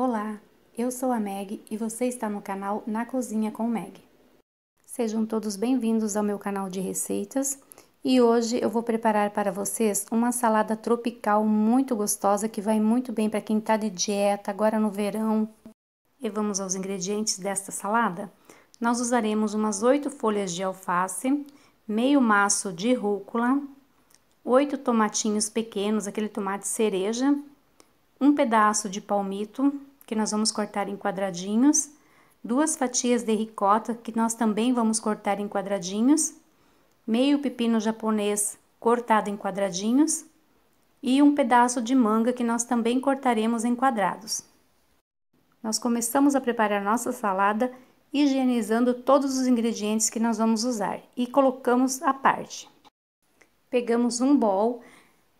Olá, eu sou a Meg e você está no canal Na Cozinha com Meg. Sejam todos bem-vindos ao meu canal de receitas e hoje eu vou preparar para vocês uma salada tropical muito gostosa que vai muito bem para quem está de dieta agora no verão. E vamos aos ingredientes desta salada? Nós usaremos umas 8 folhas de alface, meio maço de rúcula, 8 tomatinhos pequenos, aquele tomate cereja, um pedaço de palmito, que nós vamos cortar em quadradinhos, duas fatias de ricota, que nós também vamos cortar em quadradinhos, meio pepino japonês cortado em quadradinhos e um pedaço de manga que nós também cortaremos em quadrados. Nós começamos a preparar nossa salada higienizando todos os ingredientes que nós vamos usar e colocamos à parte. Pegamos um bol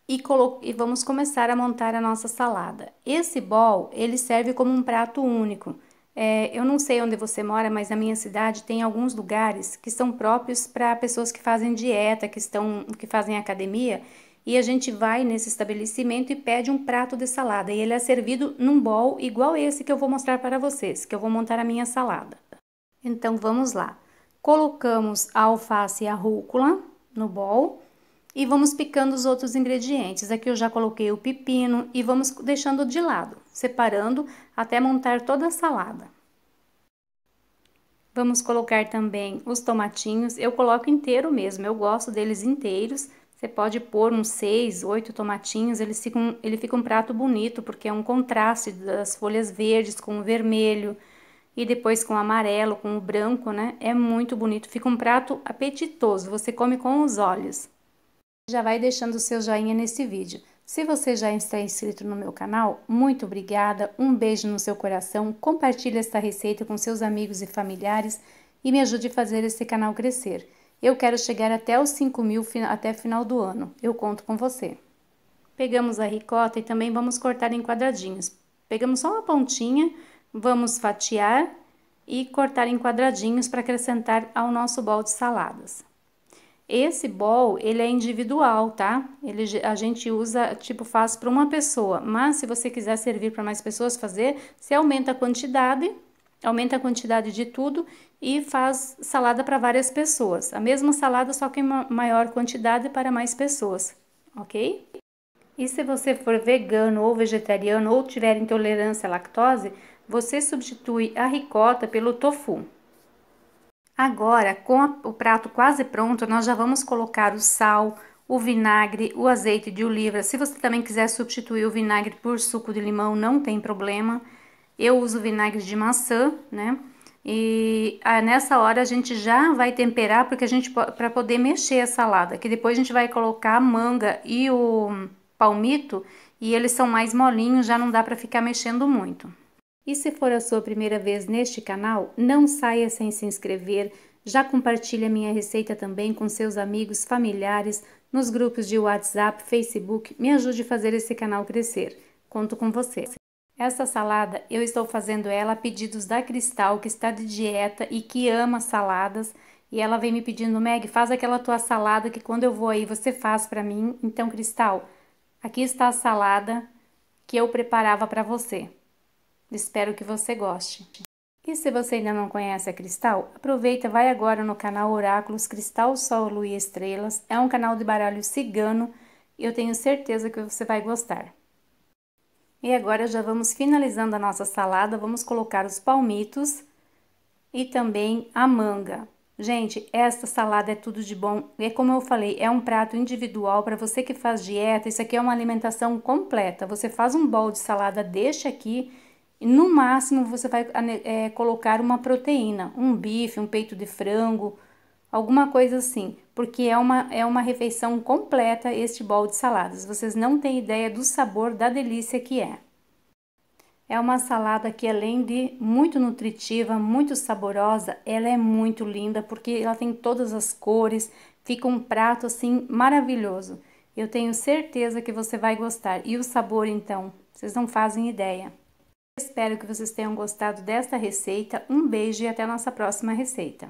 e, e vamos começar a montar a nossa salada. Esse bol, ele serve como um prato único. É, eu não sei onde você mora, mas na minha cidade tem alguns lugares que são próprios para pessoas que fazem dieta, que, estão, que fazem academia, e a gente vai nesse estabelecimento e pede um prato de salada, e ele é servido num bol igual esse que eu vou mostrar para vocês, que eu vou montar a minha salada. Então vamos lá. Colocamos a alface e a rúcula no bol, e vamos picando os outros ingredientes. Aqui eu já coloquei o pepino e vamos deixando de lado, separando até montar toda a salada. Vamos colocar também os tomatinhos, eu coloco inteiro mesmo, eu gosto deles inteiros. Você pode pôr uns seis, oito tomatinhos, ele fica um prato bonito, porque é um contraste das folhas verdes com o vermelho, e depois com o amarelo, com o branco, né? É muito bonito, fica um prato apetitoso, você come com os olhos já vai deixando o seu joinha nesse vídeo. Se você já está inscrito no meu canal, muito obrigada, um beijo no seu coração, compartilhe esta receita com seus amigos e familiares e me ajude a fazer esse canal crescer. Eu quero chegar até os 5 mil até final do ano, eu conto com você. Pegamos a ricota e também vamos cortar em quadradinhos. Pegamos só uma pontinha, vamos fatiar e cortar em quadradinhos para acrescentar ao nosso bol de saladas. Esse bol, ele é individual, tá? Ele, a gente usa, tipo, faz para uma pessoa. Mas se você quiser servir para mais pessoas fazer, você aumenta a quantidade, aumenta a quantidade de tudo e faz salada para várias pessoas. A mesma salada, só que em maior quantidade para mais pessoas, ok? E se você for vegano ou vegetariano ou tiver intolerância à lactose, você substitui a ricota pelo tofu. Agora, com a, o prato quase pronto, nós já vamos colocar o sal, o vinagre, o azeite de oliva. Se você também quiser substituir o vinagre por suco de limão, não tem problema. Eu uso vinagre de maçã, né? E ah, nessa hora a gente já vai temperar porque a gente para poder mexer a salada, que depois a gente vai colocar a manga e o palmito e eles são mais molinhos, já não dá para ficar mexendo muito. E se for a sua primeira vez neste canal, não saia sem se inscrever, já compartilhe a minha receita também com seus amigos, familiares, nos grupos de WhatsApp, Facebook, me ajude a fazer esse canal crescer. Conto com você. Essa salada eu estou fazendo ela a pedidos da Cristal, que está de dieta e que ama saladas. E ela vem me pedindo, Meg, faz aquela tua salada que quando eu vou aí você faz para mim. Então, Cristal, aqui está a salada que eu preparava para você. Espero que você goste. E se você ainda não conhece a Cristal, aproveita, vai agora no canal Oráculos Cristal Sol Lua e Estrelas. É um canal de baralho cigano e eu tenho certeza que você vai gostar. E agora já vamos finalizando a nossa salada, vamos colocar os palmitos e também a manga. Gente, esta salada é tudo de bom. É como eu falei, é um prato individual para você que faz dieta. Isso aqui é uma alimentação completa. Você faz um bol de salada, deixa aqui no máximo, você vai é, colocar uma proteína, um bife, um peito de frango, alguma coisa assim, porque é uma, é uma refeição completa este bowl de saladas. Vocês não têm ideia do sabor, da delícia que é. É uma salada que além de muito nutritiva, muito saborosa, ela é muito linda porque ela tem todas as cores, fica um prato assim maravilhoso. Eu tenho certeza que você vai gostar. E o sabor então, vocês não fazem ideia. Espero que vocês tenham gostado desta receita. Um beijo e até a nossa próxima receita.